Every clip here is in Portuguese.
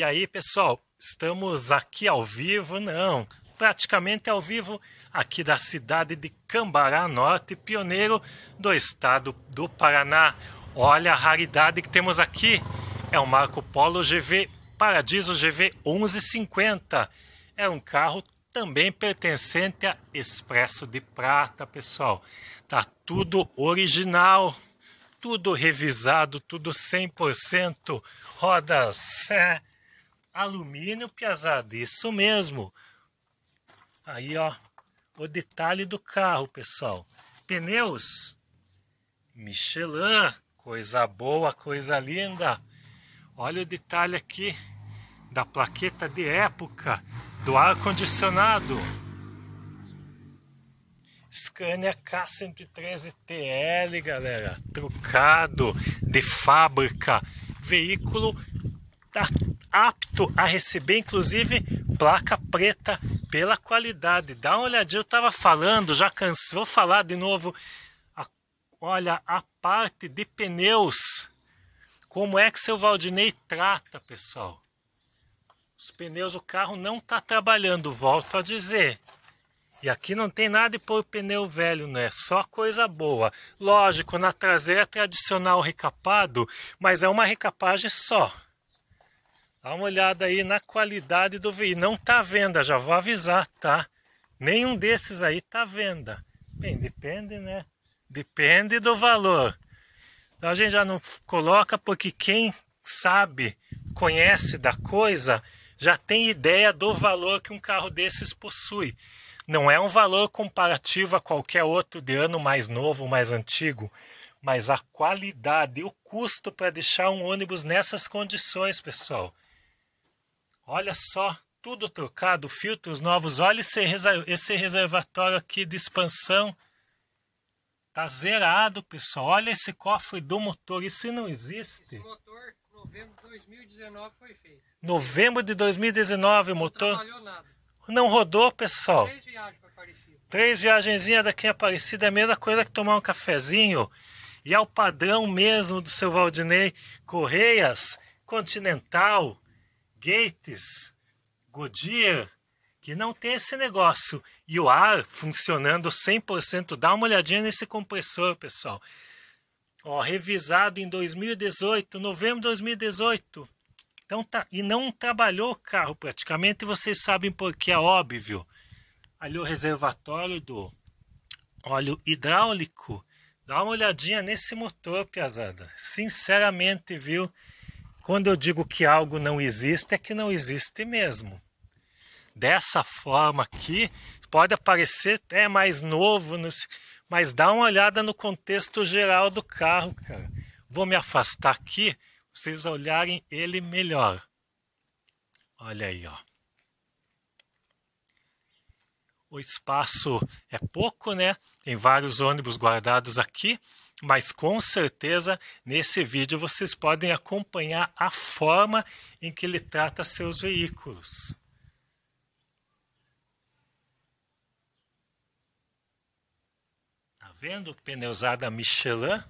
E aí, pessoal, estamos aqui ao vivo, não, praticamente ao vivo, aqui da cidade de Cambará Norte, pioneiro do estado do Paraná. Olha a raridade que temos aqui, é o Marco Polo GV Paradiso GV 1150. É um carro também pertencente a Expresso de Prata, pessoal. Tá tudo original, tudo revisado, tudo 100%. Rodas, é, alumínio, pesado, Isso mesmo. Aí, ó, o detalhe do carro, pessoal. Pneus Michelin, coisa boa, coisa linda. Olha o detalhe aqui da plaqueta de época do ar-condicionado. Scania K113TL, galera, trucado de fábrica, veículo da apto a receber, inclusive, placa preta pela qualidade. Dá uma olhadinha, eu estava falando, já cansou vou falar de novo. A, olha, a parte de pneus. Como é que seu Valdinei trata, pessoal? Os pneus, o carro não está trabalhando, volto a dizer. E aqui não tem nada de pôr pneu velho, né? Só coisa boa. Lógico, na traseira é tradicional recapado, mas é uma recapagem só. Dá uma olhada aí na qualidade do veículo. Não tá à venda, já vou avisar, tá? Nenhum desses aí tá à venda. Bem, depende, né? Depende do valor. Então a gente já não coloca porque quem sabe, conhece da coisa, já tem ideia do valor que um carro desses possui. Não é um valor comparativo a qualquer outro de ano mais novo, mais antigo, mas a qualidade o custo para deixar um ônibus nessas condições, pessoal Olha só, tudo trocado, filtros novos. Olha esse, esse reservatório aqui de expansão. Tá zerado, pessoal. Olha esse cofre do motor. Isso não existe. Esse motor, novembro de 2019 foi feito. Novembro de 2019 o motor. Não nada. Não rodou, pessoal. Três viagens para Aparecida. Três daqui a Aparecida. É a mesma coisa que tomar um cafezinho. E é o padrão mesmo do seu Valdinei. Correias, Continental, Gates, Goodyear, que não tem esse negócio. E o ar funcionando 100%. Dá uma olhadinha nesse compressor, pessoal. Ó, revisado em 2018, novembro de 2018. Então tá, e não trabalhou o carro praticamente, vocês sabem porque é óbvio. Ali o reservatório do óleo hidráulico. Dá uma olhadinha nesse motor, Piazada. Sinceramente, viu? Quando eu digo que algo não existe, é que não existe mesmo. Dessa forma aqui, pode aparecer até mais novo, mas dá uma olhada no contexto geral do carro, cara. Vou me afastar aqui, vocês olharem ele melhor. Olha aí, ó. O espaço é pouco, né? Tem vários ônibus guardados aqui, mas com certeza nesse vídeo vocês podem acompanhar a forma em que ele trata seus veículos. Tá vendo? Pneusada Michelin.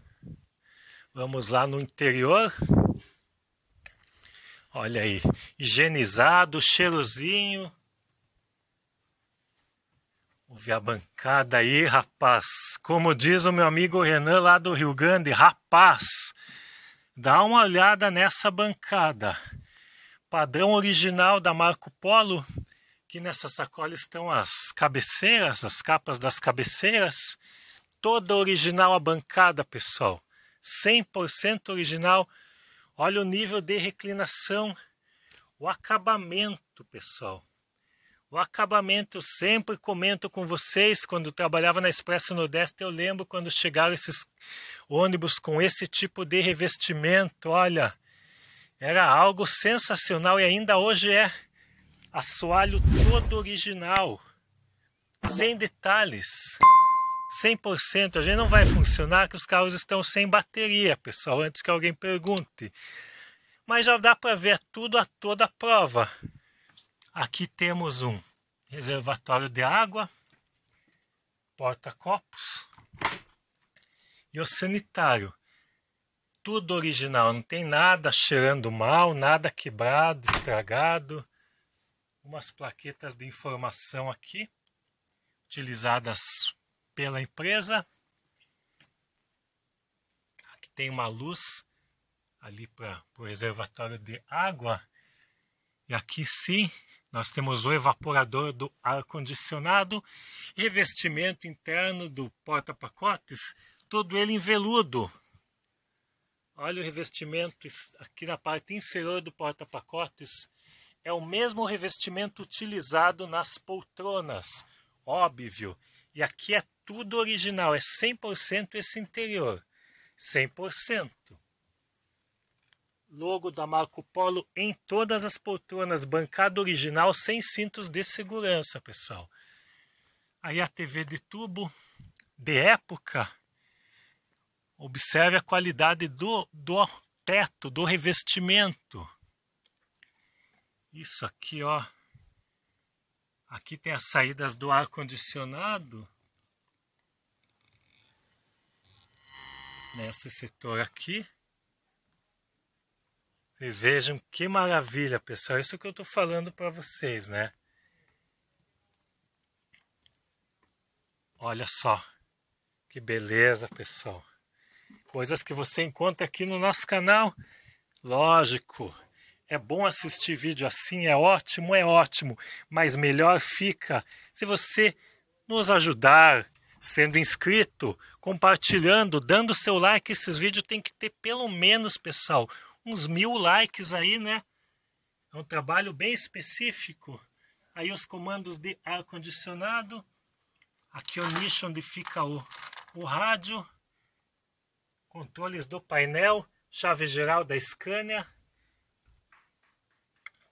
Vamos lá no interior. Olha aí, higienizado, cheirosinho. Vamos ver a bancada aí, rapaz. Como diz o meu amigo Renan lá do Rio Grande, rapaz, dá uma olhada nessa bancada. Padrão original da Marco Polo. Que nessa sacola estão as cabeceiras, as capas das cabeceiras. Toda original a bancada, pessoal. 100% original. Olha o nível de reclinação, o acabamento, pessoal. O acabamento sempre comento com vocês quando trabalhava na Expresso Nordeste, eu lembro quando chegaram esses ônibus com esse tipo de revestimento, olha, era algo sensacional e ainda hoje é assoalho todo original, sem detalhes. 100%, a gente não vai funcionar que os carros estão sem bateria, pessoal, antes que alguém pergunte. Mas já dá para ver tudo a toda prova. Aqui temos um reservatório de água, porta-copos e o sanitário. Tudo original, não tem nada cheirando mal, nada quebrado, estragado. Umas plaquetas de informação aqui, utilizadas pela empresa. Aqui tem uma luz ali para o reservatório de água. E aqui sim nós temos o evaporador do ar-condicionado, revestimento interno do porta-pacotes, todo ele em veludo. Olha o revestimento aqui na parte inferior do porta-pacotes. É o mesmo revestimento utilizado nas poltronas, óbvio. E aqui é tudo original, é 100% esse interior. 100% logo da Marco Polo em todas as poltronas, bancada original sem cintos de segurança, pessoal. Aí a TV de tubo de época. Observe a qualidade do, do teto, do revestimento. Isso aqui, ó. Aqui tem as saídas do ar condicionado. Nesse setor aqui. E vejam que maravilha, pessoal. Isso que eu estou falando para vocês, né? Olha só. Que beleza, pessoal. Coisas que você encontra aqui no nosso canal. Lógico. É bom assistir vídeo assim, é ótimo, é ótimo. Mas melhor fica se você nos ajudar sendo inscrito, compartilhando, dando seu like. Esses vídeos tem que ter pelo menos, pessoal, uns mil likes aí, né? É um trabalho bem específico. Aí os comandos de ar-condicionado. Aqui é o nicho onde fica o, o rádio. Controles do painel. Chave geral da Scania.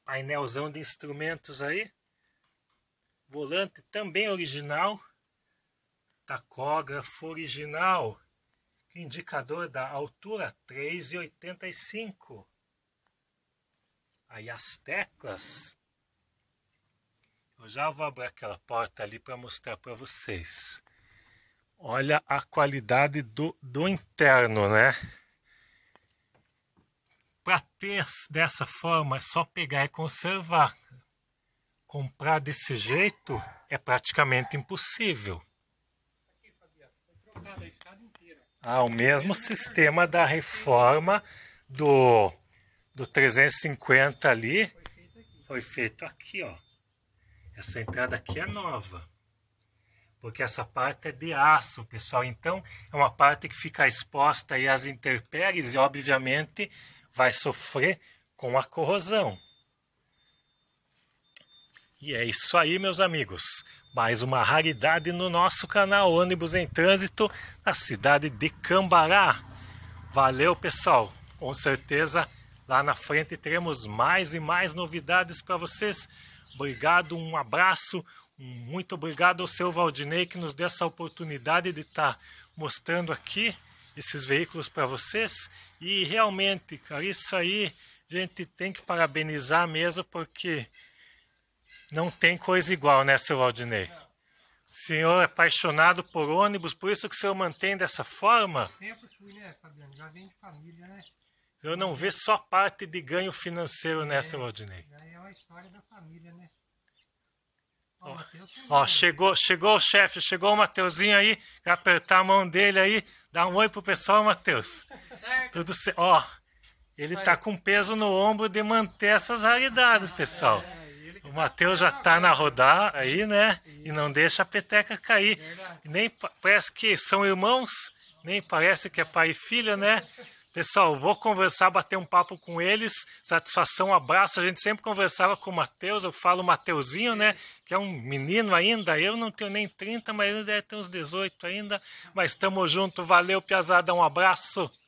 Painelzão de instrumentos aí. Volante também original. Tacógrafo original indicador da altura 3,85. Aí as teclas. Eu já vou abrir aquela porta ali para mostrar para vocês. Olha a qualidade do, do interno, né? Para ter dessa forma é só pegar e conservar. Comprar desse jeito é praticamente impossível. Ah, o mesmo sistema da reforma do, do 350 ali foi feito aqui, ó. Essa entrada aqui é nova. Porque essa parte é de aço, pessoal. Então, é uma parte que fica exposta aí às intempéries e, obviamente, vai sofrer com a corrosão. E é isso aí, meus amigos mais uma raridade no nosso canal Ônibus em Trânsito na cidade de Cambará. Valeu, pessoal. Com certeza lá na frente teremos mais e mais novidades para vocês. Obrigado, um abraço. Muito obrigado ao seu Valdinei que nos deu essa oportunidade de estar tá mostrando aqui esses veículos para vocês. E realmente, cara, isso aí a gente tem que parabenizar mesmo porque não tem coisa igual, né, seu Aldinei? Não. Senhor é apaixonado por ônibus, por isso que o senhor mantém dessa forma? Sempre fui, né, Fabiano? Já vem de família, né? O senhor não vê só parte de ganho financeiro, né, é, seu Aldinei? É uma história da família, né? Ó, chegou, chegou o chefe, chegou o Mateuzinho aí, apertar a mão dele aí, dá um oi pro pessoal, Mateus. Certo. Tudo certo. Ó, ele tá com peso no ombro de manter essas raridades, pessoal. É, é, é. O Matheus já tá na rodar aí, né? E não deixa a peteca cair. Nem parece que são irmãos, nem parece que é pai e filha, né? Pessoal, vou conversar, bater um papo com eles. Satisfação, um abraço. A gente sempre conversava com o Matheus, eu falo Mateuzinho, né? Que é um menino ainda. Eu não tenho nem 30, mas ele deve ter uns 18 ainda. Mas estamos junto. Valeu, Piazada. Um abraço.